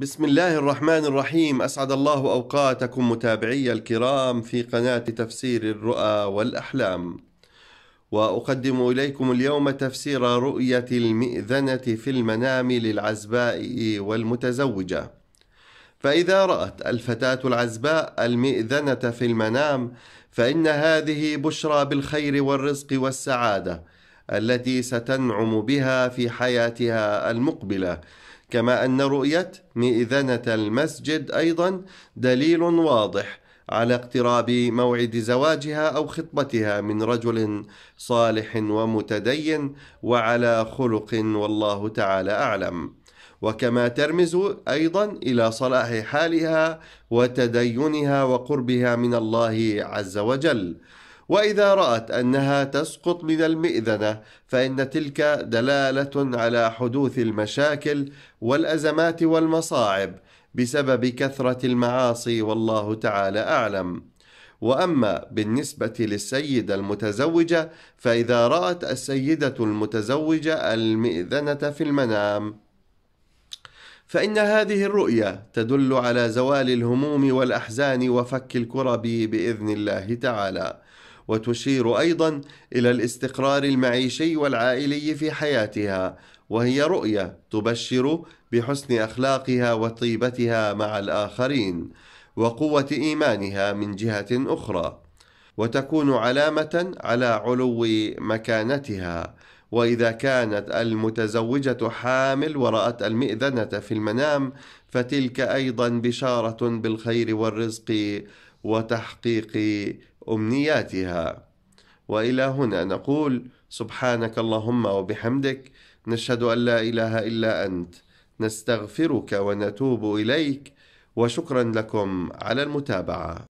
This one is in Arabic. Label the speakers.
Speaker 1: بسم الله الرحمن الرحيم أسعد الله أوقاتكم متابعي الكرام في قناة تفسير الرؤى والأحلام وأقدم إليكم اليوم تفسير رؤية المئذنة في المنام للعزباء والمتزوجة فإذا رأت الفتاة العزباء المئذنة في المنام فإن هذه بشرى بالخير والرزق والسعادة التي ستنعم بها في حياتها المقبله كما أن رؤية مئذنة المسجد أيضا دليل واضح على اقتراب موعد زواجها أو خطبتها من رجل صالح ومتدين وعلى خلق والله تعالى أعلم وكما ترمز أيضا إلى صلاح حالها وتدينها وقربها من الله عز وجل وإذا رأت أنها تسقط من المئذنة فإن تلك دلالة على حدوث المشاكل والأزمات والمصاعب بسبب كثرة المعاصي والله تعالى أعلم. واما بالنسبه للسيده المتزوجه فاذا رات السيده المتزوجه المئذنه في المنام فإن هذه الرؤيا تدل على زوال الهموم والأحزان وفك الكرب بإذن الله تعالى وتشير أيضا إلى الاستقرار المعيشي والعائلي في حياتها وهي رؤية تبشر بحسن أخلاقها وطيبتها مع الآخرين وقوة إيمانها من جهة أخرى وتكون علامة على علو مكانتها وإذا كانت المتزوجة حامل ورأت المئذنة في المنام فتلك أيضا بشارة بالخير والرزق وتحقيق أمنياتها وإلى هنا نقول سبحانك اللهم وبحمدك نشهد أن لا إله إلا أنت نستغفرك ونتوب إليك وشكرا لكم على المتابعة